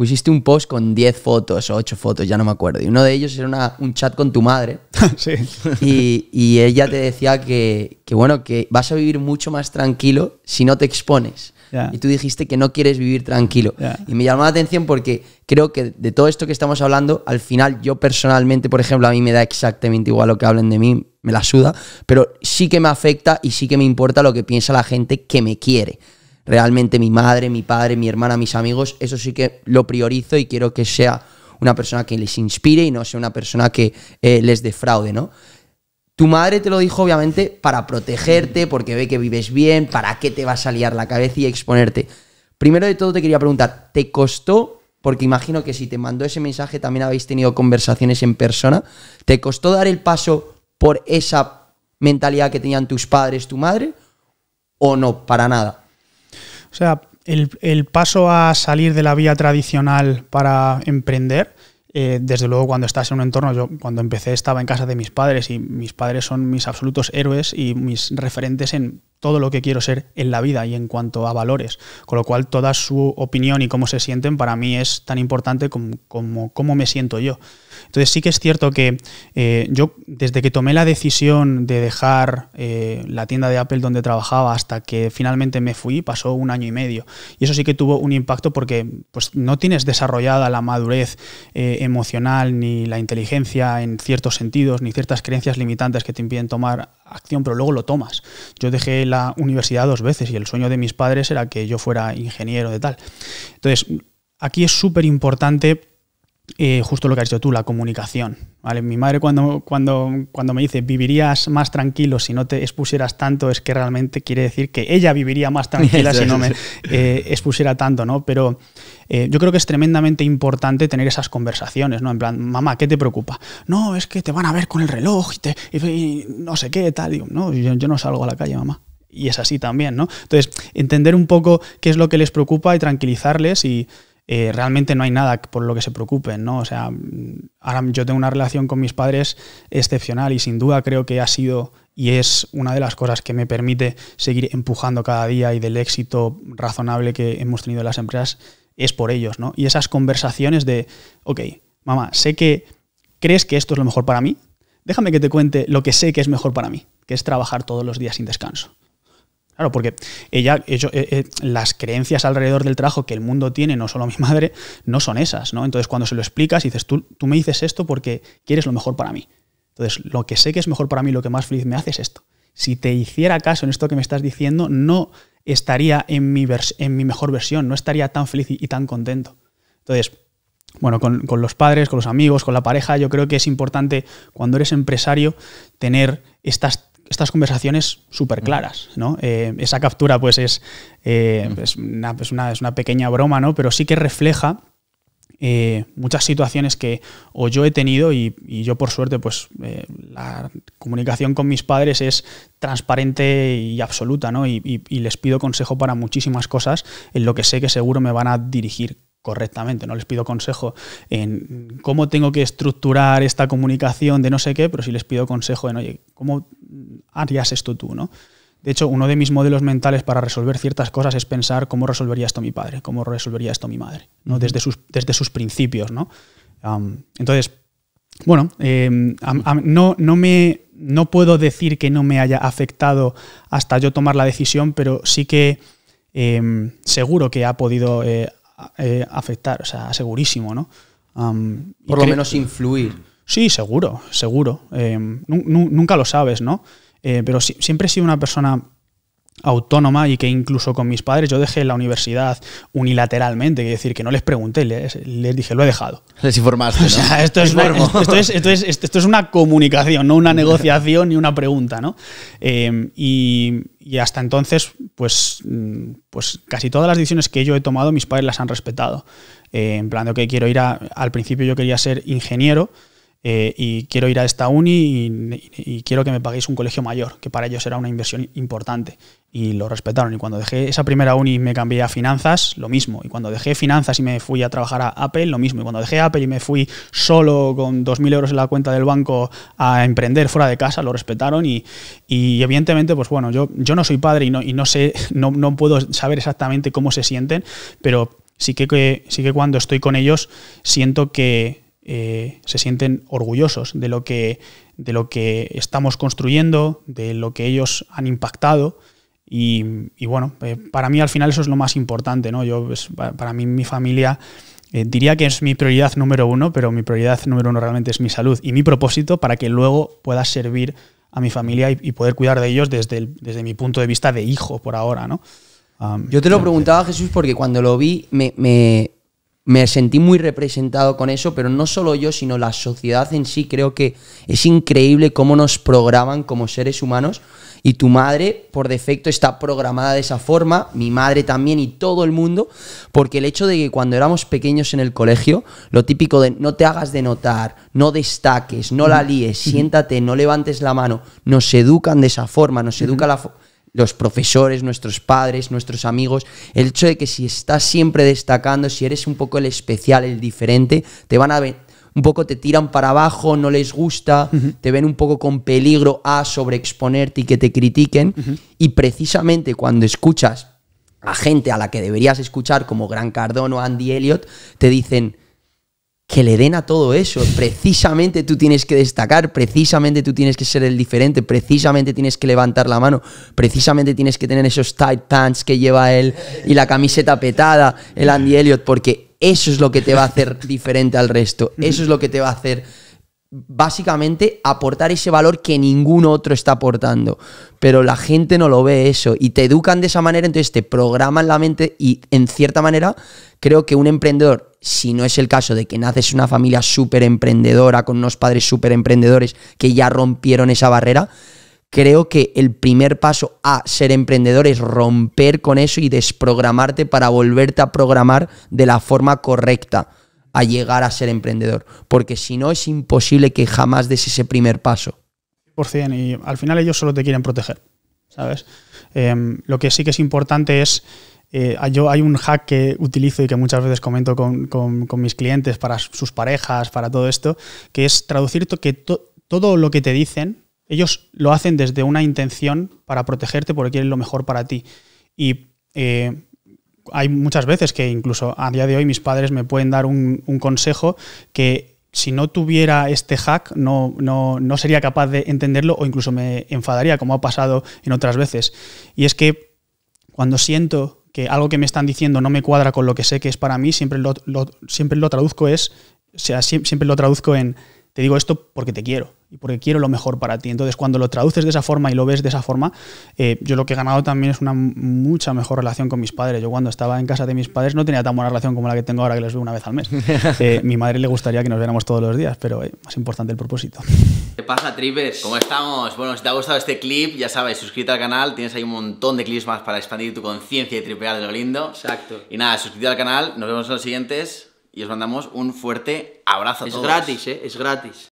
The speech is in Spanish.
pusiste un post con 10 fotos o 8 fotos, ya no me acuerdo. Y uno de ellos era una, un chat con tu madre. sí. Y, y, ella te decía que, que, bueno, que vas a vivir mucho más tranquilo si no te expones. Y tú dijiste que no quieres vivir tranquilo. Y me llamó la atención porque creo que de todo esto que estamos hablando, al final yo personalmente, por ejemplo, a mí me da exactamente igual lo que hablen de mí, me la suda, pero sí que me afecta y sí que me importa lo que piensa la gente que me quiere realmente mi madre, mi padre, mi hermana, mis amigos, eso sí que lo priorizo y quiero que sea una persona que les inspire y no sea una persona que eh, les defraude, ¿no? Tu madre te lo dijo obviamente para protegerte, porque ve que vives bien, para qué te va a salir la cabeza y exponerte. Primero de todo te quería preguntar, ¿te costó? Porque imagino que si te mandó ese mensaje también habéis tenido conversaciones en persona. ¿Te costó dar el paso por esa mentalidad que tenían tus padres, tu madre? ¿O no? Para nada. O sea, el, paso a salir de la vía tradicional para emprender, eh, desde luego cuando estás en un entorno, yo cuando empecé estaba en casa de mis padres y mis padres son mis absolutos héroes y mis referentes en todo lo que quiero ser en la vida y en cuanto a valores. Con lo cual, toda su opinión y cómo se sienten para mí es tan importante como, como, me siento yo. Entonces, sí que es cierto que eh, yo, desde que tomé la decisión de dejar eh, la tienda de Apple donde trabajaba hasta que finalmente me fui, pasó un año y medio. Y eso sí que tuvo un impacto porque pues, no tienes desarrollada la madurez eh, emocional ni la inteligencia en ciertos sentidos, ni ciertas creencias limitantes que te impiden tomar acción, pero luego lo tomas. Yo dejé la universidad dos veces y el sueño de mis padres era que yo fuera ingeniero de tal. Entonces, aquí es súper importante eh, justo lo que has dicho tú, la comunicación. ¿vale? Mi madre cuando, cuando, cuando me dice vivirías más tranquilo si no te expusieras tanto, es que realmente quiere decir que ella viviría más tranquila si no me eh, expusiera tanto, ¿no? Pero eh, yo creo que es tremendamente importante tener esas conversaciones, ¿no? En plan, mamá, ¿qué te preocupa? No, es que te van a ver con el reloj y, no sé qué, tal. no, yo no salgo a la calle, mamá y es así también, ¿no? Entonces, entender un poco qué es lo que les preocupa y tranquilizarles y eh, realmente no hay nada por lo que se preocupen, ¿no? O sea, mm, ahora yo tengo una relación con mis padres excepcional y sin duda creo que ha sido y es una de las cosas que me permite seguir empujando cada día y del éxito razonable que hemos tenido en las empresas es por ellos, ¿no? Y esas conversaciones de, ok, mamá, sé que crees que esto es lo mejor para mí, déjame que te cuente lo que sé que es mejor para mí, que es trabajar todos los días sin descanso. Claro, porque ella, eh, eh, las creencias alrededor del trabajo que el mundo tiene, no solo mi madre, no son esas, ¿no? Entonces, cuando se lo explicas, dices, tú, tú me dices esto porque quieres lo mejor para mí. Entonces, lo que sé que es mejor para mí, lo que más feliz me hace es esto. Si te hiciera caso en esto que me estás diciendo, no estaría en mi, en mi mejor versión, no estaría tan feliz y, tan contento. Entonces, bueno, con, con, los padres, con los amigos, con la pareja, yo creo que es importante cuando eres empresario tener estas estas conversaciones súper claras, ¿no? Eh, esa captura, pues, eh, es, una, pequeña broma, ¿no? Pero sí que refleja eh, muchas situaciones que o yo he tenido y, yo, por suerte, pues, la comunicación con mis padres es transparente y absoluta, ¿no? Y, les pido consejo para muchísimas cosas en lo que sé que seguro me van a dirigir correctamente, no les pido consejo en cómo tengo que estructurar esta comunicación de no sé qué, pero sí les pido consejo en, oye, ¿cómo harías esto tú, ¿no? De hecho, uno de mis modelos mentales para resolver ciertas cosas es pensar cómo resolvería esto mi padre, cómo resolvería esto mi madre, ¿no? desde, sus, desde sus principios. ¿no? entonces, bueno, em, no, no, me, no puedo decir que no me haya afectado hasta yo tomar la decisión, pero sí que em, seguro que ha podido eh, eh, afectar, o sea, segurísimo. ¿no? Por lo menos influir. Sí, seguro, seguro. Em, nunca lo sabes, ¿no? Eh, pero siempre he sido una persona autónoma y que incluso con mis padres yo dejé la universidad unilateralmente, es decir, que no les pregunté, les, dije, lo he dejado. Les informaste. esto es, una, esto, comunicación, no una negociación ni una pregunta, ¿no? Eh, y, hasta entonces, pues, pues casi todas las decisiones que yo he tomado, mis padres las han respetado. Eh, en plan, de que quiero ir a, al principio yo quería ser ingeniero, eh, y quiero ir a esta uni y, quiero que me paguéis un colegio mayor, que para ellos era una inversión importante. Y lo respetaron. Y cuando dejé esa primera uni y me cambié a finanzas, lo mismo. Y cuando dejé finanzas y me fui a trabajar a Apple, lo mismo. Y cuando dejé Apple y me fui solo con 2.000 euros en la cuenta del banco a emprender fuera de casa, lo respetaron. Y, evidentemente, pues bueno, yo, yo no soy padre y no, sé, no, no puedo saber exactamente cómo se sienten, pero sí que, sí que cuando estoy con ellos siento que eh, se sienten orgullosos de lo, que, de lo que estamos construyendo, de lo que ellos han impactado. Y, bueno, eh, para mí al final eso es lo más importante, ¿no? Yo, pues, para mí mi familia eh, diría que es mi prioridad número uno, pero mi prioridad número uno realmente es mi salud y mi propósito para que luego pueda servir a mi familia y, poder cuidar de ellos desde, desde mi punto de vista de hijo por ahora, ¿no? Yo te lo preguntaba, Jesús, porque cuando lo vi me, me me sentí muy representado con eso, pero no solo yo, sino la sociedad en sí. Creo que es increíble cómo nos programan como seres humanos y tu madre por defecto está programada de esa forma, mi madre también y todo el mundo, porque el hecho de que cuando éramos pequeños en el colegio, lo típico de no te hagas de notar, no destaques, no la líes, siéntate, no levantes la mano, nos educan de esa forma, nos educa la los profesores, nuestros padres, nuestros amigos, el hecho de que si estás siempre destacando, si eres un poco el especial, el diferente, te van a ver, un poco te tiran para abajo, no les gusta, te ven un poco con peligro a sobreexponerte y que te critiquen. Y precisamente cuando escuchas a gente a la que deberías escuchar, como Gran Cardón o Andy Elliot, te dicen, que le den a todo eso. Precisamente tú tienes que destacar, precisamente tú tienes que ser el diferente, precisamente tienes que levantar la mano, precisamente tienes que tener esos tight pants que lleva él y la camiseta petada, el Andy Elliot, porque eso es lo que te va a hacer diferente al resto, eso es lo que te va a hacer básicamente aportar ese valor que ningún otro está aportando. Pero la gente no lo ve eso y te educan de esa manera, entonces te programan la mente y en cierta manera creo que un emprendedor, si no es el caso de que naces una familia súper emprendedora, con unos padres súper emprendedores que ya rompieron esa barrera, creo que el primer paso a ser emprendedor es romper con eso y desprogramarte para volverte a programar de la forma correcta a llegar a ser emprendedor, porque si no es imposible que jamás des ese primer paso. Por y al final ellos solo te quieren proteger, ¿sabes? Em, lo que sí que es importante es eh, yo hay un hack que utilizo y que muchas veces comento con, mis clientes, para sus parejas, para todo esto, que es traducir que todo lo que te dicen, ellos lo hacen desde una intención para protegerte porque quieren lo mejor para ti. Y eh, hay muchas veces que incluso a día de hoy mis padres me pueden dar un, consejo que si no tuviera este hack no, no, sería capaz de entenderlo o incluso me enfadaría, como ha pasado en otras veces. Y es que cuando siento que algo que me están diciendo no me cuadra con lo que sé que es para mí, siempre siempre lo traduzco es, siempre lo traduzco en, te digo esto porque te quiero y porque quiero lo mejor para ti. Entonces, cuando lo traduces de esa forma y lo ves de esa forma, eh, yo lo que he ganado también es una mucha mejor relación con mis padres. Yo cuando estaba en casa de mis padres no tenía tan buena relación como la que tengo ahora que los veo una vez al mes. Eh, mi madre le gustaría que nos viéramos todos los días, pero es eh, más importante el propósito. ¿Qué pasa, Tripes? ¿Cómo estamos? Bueno, si te ha gustado este clip, ya sabes, suscríbete al canal, tienes ahí un montón de clips más para expandir tu conciencia y tripear de lo lindo. Exacto. Y nada, suscríbete al canal, nos vemos en los siguientes y os mandamos un fuerte abrazo. A es gratis, ¿eh? Es gratis.